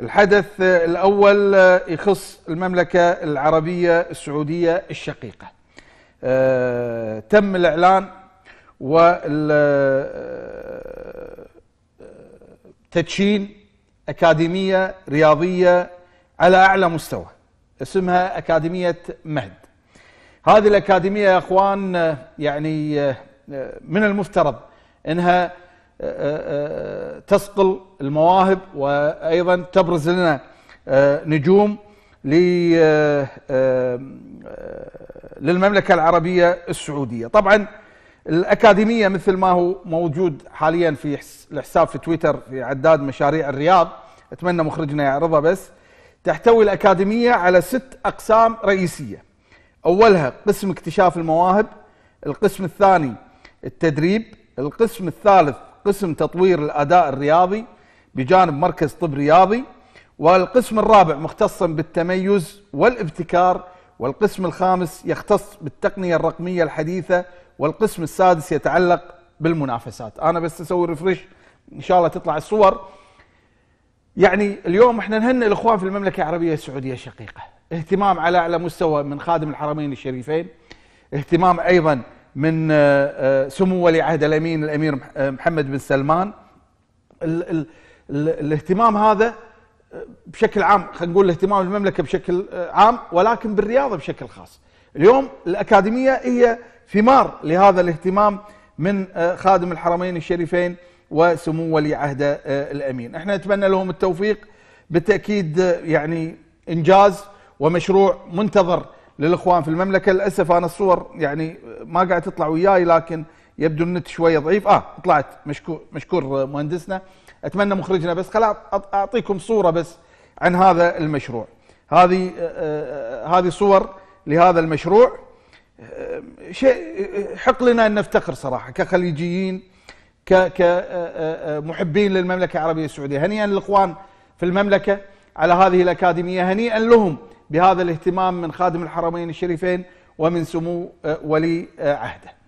الحدث الأول يخص المملكة العربية السعودية الشقيقة آه، تم الإعلان وتدشين آه، أكاديمية رياضية على أعلى مستوى اسمها أكاديمية مهد هذه الأكاديمية يا أخوان آه، يعني من المفترض أنها آه، آه، آه، تصقل المواهب وايضا تبرز لنا نجوم للمملكه العربيه السعوديه طبعا الاكاديميه مثل ما هو موجود حاليا في الحساب في تويتر في عداد مشاريع الرياض اتمنى مخرجنا يعرضها بس تحتوي الاكاديميه على ست اقسام رئيسيه اولها قسم اكتشاف المواهب القسم الثاني التدريب القسم الثالث قسم تطوير الأداء الرياضي بجانب مركز طب رياضي والقسم الرابع مختصا بالتميز والابتكار والقسم الخامس يختص بالتقنية الرقمية الحديثة والقسم السادس يتعلق بالمنافسات أنا بس أسوي ريفرش إن شاء الله تطلع الصور يعني اليوم احنا نهنئ الإخوان في المملكة العربية السعودية الشقيقة اهتمام على أعلى مستوى من خادم الحرمين الشريفين اهتمام أيضا من آه، آه، سمو ولي عهد الامين الامير آه، محمد بن سلمان ال ال الاهتمام هذا بشكل عام خلينا نقول اهتمام المملكه بشكل عام ولكن بالرياضه بشكل خاص. اليوم الاكاديميه هي ثمار لهذا الاهتمام من خادم الحرمين الشريفين وسمو ولي عهده الامين. احنا نتمنى لهم التوفيق بالتاكيد يعني انجاز ومشروع منتظر للاخوان في المملكه للاسف انا الصور يعني ما قاعد تطلع وياي لكن يبدو النت شويه ضعيف اه طلعت مشكور مشكور مهندسنا اتمنى مخرجنا بس خل اعطيكم صوره بس عن هذا المشروع هذه آه, آه، هذه صور لهذا المشروع آه شيء آه، حق لنا ان نفتخر صراحه كخليجيين كمحبين آه، للمملكه العربيه السعوديه هنيئا للاخوان في المملكه على هذه الاكاديميه هنيئا لهم بهذا الاهتمام من خادم الحرمين الشريفين ومن سمو آه، ولي آه، عهده